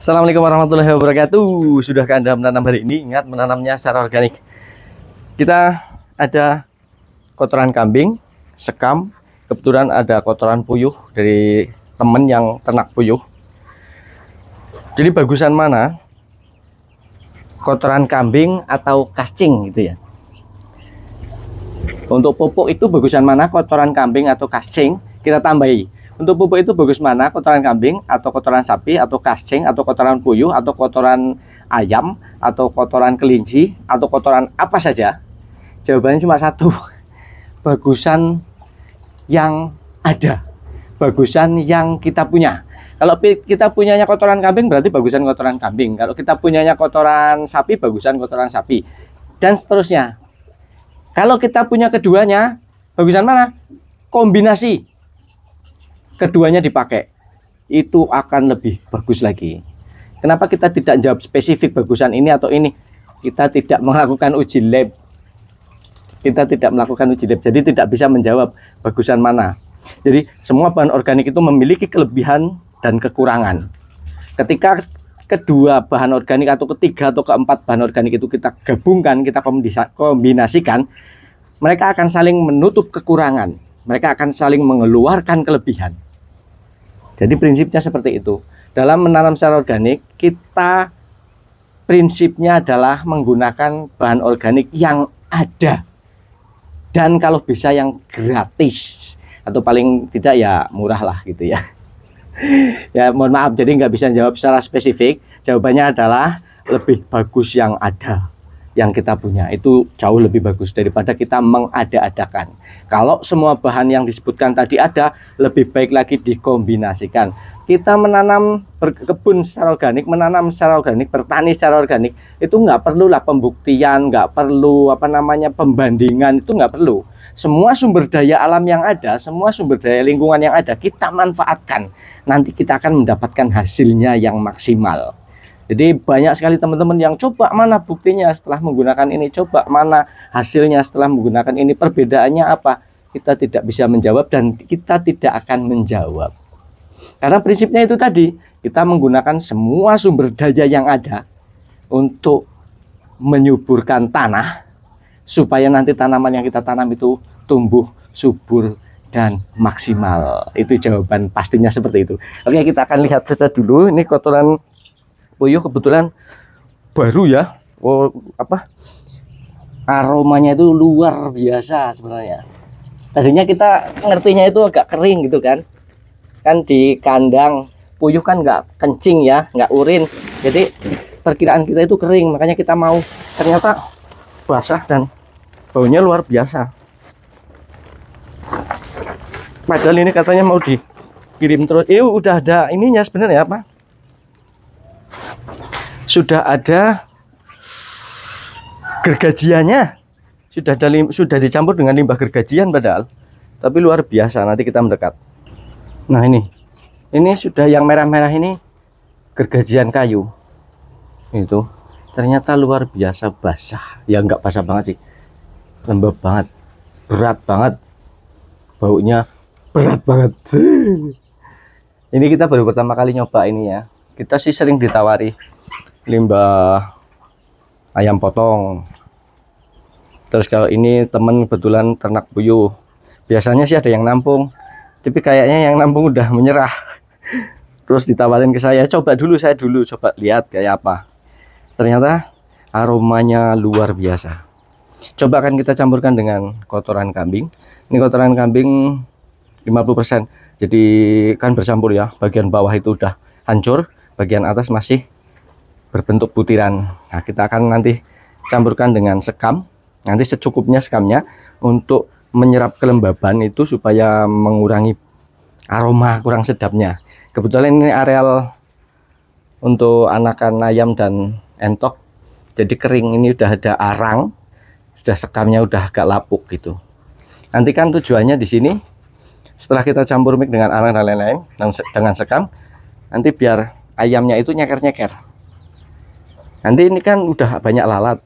Assalamualaikum warahmatullahi wabarakatuh Sudahkah Anda menanam hari ini? Ingat menanamnya secara organik Kita ada kotoran kambing, sekam Kebetulan ada kotoran puyuh dari temen yang ternak puyuh Jadi bagusan mana? Kotoran kambing atau kacing, gitu ya Untuk pupuk itu bagusan mana kotoran kambing atau kacing? Kita tambahi untuk pupuk itu bagus mana? Kotoran kambing atau kotoran sapi atau kasing atau kotoran puyuh atau kotoran ayam atau kotoran kelinci atau kotoran apa saja? Jawabannya cuma satu. Bagusan yang ada. Bagusan yang kita punya. Kalau kita punyanya kotoran kambing berarti bagusan kotoran kambing. Kalau kita punyanya kotoran sapi bagusan kotoran sapi. Dan seterusnya. Kalau kita punya keduanya bagusan mana? Kombinasi keduanya dipakai itu akan lebih bagus lagi kenapa kita tidak jawab spesifik bagusan ini atau ini kita tidak melakukan uji lab kita tidak melakukan uji lab jadi tidak bisa menjawab bagusan mana jadi semua bahan organik itu memiliki kelebihan dan kekurangan ketika kedua bahan organik atau ketiga atau keempat bahan organik itu kita gabungkan, kita kombinasikan, mereka akan saling menutup kekurangan, mereka akan saling mengeluarkan kelebihan. Jadi prinsipnya seperti itu. Dalam menanam secara organik, kita prinsipnya adalah menggunakan bahan organik yang ada. Dan kalau bisa yang gratis atau paling tidak ya murah lah gitu ya. ya mohon maaf jadi nggak bisa jawab secara spesifik. Jawabannya adalah lebih bagus yang ada yang kita punya itu jauh lebih bagus daripada kita mengada-adakan. Kalau semua bahan yang disebutkan tadi ada, lebih baik lagi dikombinasikan. Kita menanam berkebun secara organik, menanam secara organik, bertani secara organik itu nggak perlulah pembuktian, nggak perlu apa namanya pembandingan itu nggak perlu semua sumber daya alam yang ada, semua sumber daya lingkungan yang ada, kita manfaatkan. Nanti kita akan mendapatkan hasilnya yang maksimal. Jadi banyak sekali teman-teman yang coba mana buktinya setelah menggunakan ini, coba mana hasilnya setelah menggunakan ini, perbedaannya apa? Kita tidak bisa menjawab dan kita tidak akan menjawab. Karena prinsipnya itu tadi, kita menggunakan semua sumber daya yang ada untuk menyuburkan tanah supaya nanti tanaman yang kita tanam itu tumbuh subur dan maksimal. Itu jawaban pastinya seperti itu. Oke, kita akan lihat saja dulu ini kotoran puyuh oh iya, kebetulan baru ya oh, apa aromanya itu luar biasa sebenarnya tadinya kita ngertinya itu agak kering gitu kan kan di kandang puyuh kan nggak kencing ya nggak urin jadi perkiraan kita itu kering makanya kita mau ternyata basah dan baunya luar biasa padahal ini katanya mau dikirim terus eh udah ada ininya sebenarnya apa sudah ada gergajiannya sudah ada lim, sudah dicampur dengan limbah gergajian padahal tapi luar biasa nanti kita mendekat nah ini ini sudah yang merah-merah ini gergajian kayu itu ternyata luar biasa basah ya enggak basah banget sih lembab banget berat banget baunya berat banget ini kita baru pertama kali nyoba ini ya kita sih sering ditawari limbah ayam potong terus kalau ini temen kebetulan ternak puyuh biasanya sih ada yang nampung tapi kayaknya yang nampung udah menyerah terus ditawarin ke saya coba dulu saya dulu coba lihat kayak apa ternyata aromanya luar biasa coba akan kita campurkan dengan kotoran kambing ini kotoran kambing 50% jadi kan bercampur ya bagian bawah itu udah hancur bagian atas masih berbentuk butiran. Nah, kita akan nanti campurkan dengan sekam. Nanti secukupnya sekamnya untuk menyerap kelembaban itu supaya mengurangi aroma kurang sedapnya. Kebetulan ini areal untuk anakan ayam dan entok. Jadi kering ini udah ada arang, sudah sekamnya udah agak lapuk gitu. Nanti kan tujuannya di sini setelah kita campur mix dengan arang dan lain-lain dengan sekam, nanti biar ayamnya itu nyeker-nyeker nanti ini kan udah banyak lalat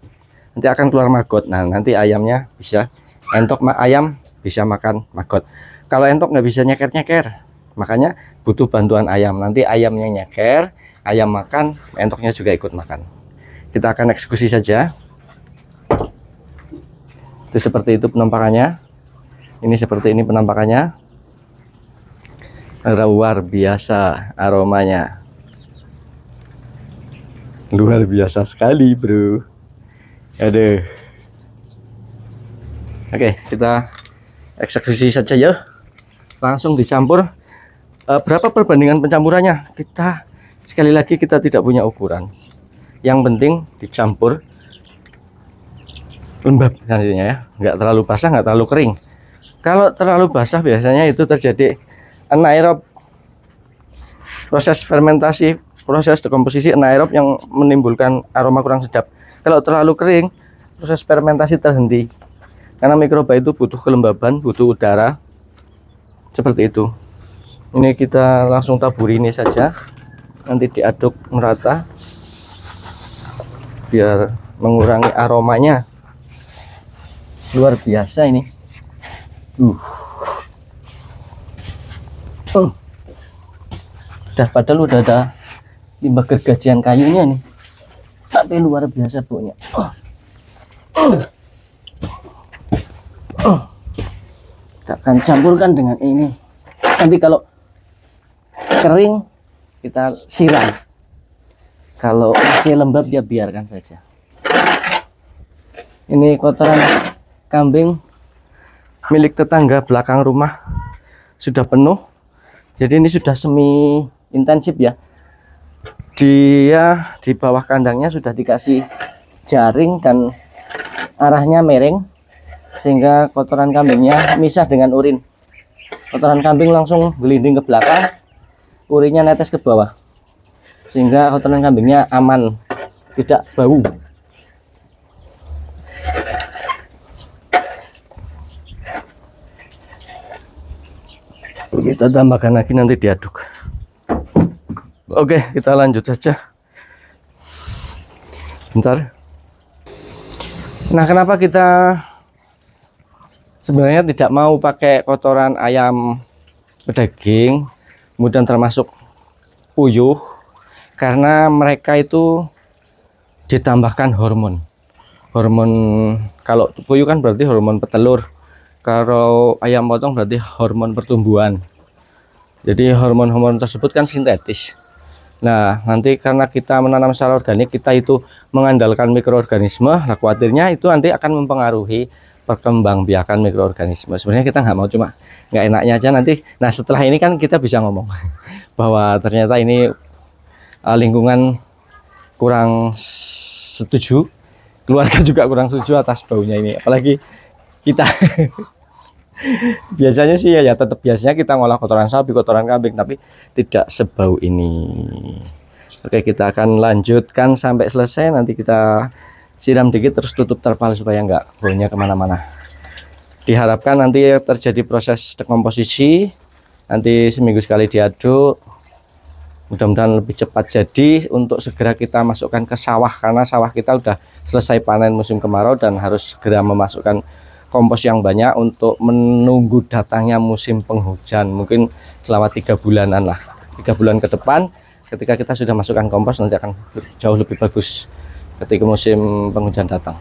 nanti akan keluar maggot nah nanti ayamnya bisa entok ayam bisa makan maggot kalau entok nggak bisa nyeker-nyeker makanya butuh bantuan ayam nanti ayamnya nyeker ayam makan entoknya juga ikut makan kita akan eksekusi saja itu seperti itu penampakannya ini seperti ini penampakannya luar biasa aromanya Luar biasa sekali, bro. Aduh. Oke, kita eksekusi saja ya. Langsung dicampur. E, berapa perbandingan pencampurannya? Kita sekali lagi kita tidak punya ukuran. Yang penting dicampur lembab nantinya ya. Enggak terlalu basah, enggak terlalu kering. Kalau terlalu basah biasanya itu terjadi anaerob proses fermentasi proses dekomposisi anaerob yang menimbulkan aroma kurang sedap kalau terlalu kering proses fermentasi terhenti karena mikroba itu butuh kelembaban butuh udara seperti itu ini kita langsung taburi ini saja nanti diaduk merata biar mengurangi aromanya luar biasa ini uh oh. udah padahal udah ada limbah gergajian kayunya nih tapi luar biasa punya kita akan campurkan dengan ini nanti kalau kering kita siram kalau masih lembab dia biarkan saja ini kotoran kambing milik tetangga belakang rumah sudah penuh jadi ini sudah semi intensif ya dia di bawah kandangnya sudah dikasih jaring dan arahnya miring sehingga kotoran kambingnya misah dengan urin kotoran kambing langsung gelinding ke belakang urinnya netes ke bawah sehingga kotoran kambingnya aman tidak bau kita tambahkan lagi nanti diaduk Oke, kita lanjut saja. Bentar. Nah, kenapa kita sebenarnya tidak mau pakai kotoran ayam pedaging, kemudian termasuk puyuh, karena mereka itu ditambahkan hormon. Hormon kalau puyuh kan berarti hormon petelur. Kalau ayam potong berarti hormon pertumbuhan. Jadi hormon-hormon tersebut kan sintetis. Nah, nanti karena kita menanam secara organik, kita itu mengandalkan mikroorganisme, nah khawatirnya itu nanti akan mempengaruhi perkembangbiakan mikroorganisme. Sebenarnya kita nggak mau cuma nggak enaknya aja nanti. Nah, setelah ini kan kita bisa ngomong bahwa ternyata ini eh, lingkungan kurang setuju, keluarga juga kurang setuju atas baunya ini, apalagi kita. biasanya sih ya, ya tetap biasanya kita ngolah kotoran sapi kotoran kambing tapi tidak sebau ini oke kita akan lanjutkan sampai selesai nanti kita siram dikit terus tutup terpal supaya enggak baunya kemana-mana diharapkan nanti terjadi proses dekomposisi nanti seminggu sekali diaduk mudah-mudahan lebih cepat jadi untuk segera kita masukkan ke sawah karena sawah kita udah selesai panen musim kemarau dan harus segera memasukkan kompos yang banyak untuk menunggu datangnya musim penghujan mungkin selama tiga bulanan lah tiga bulan ke depan ketika kita sudah masukkan kompos nanti akan jauh lebih bagus ketika musim penghujan datang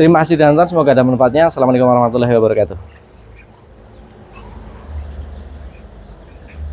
terima kasih dan nonton semoga ada manfaatnya assalamualaikum warahmatullahi wabarakatuh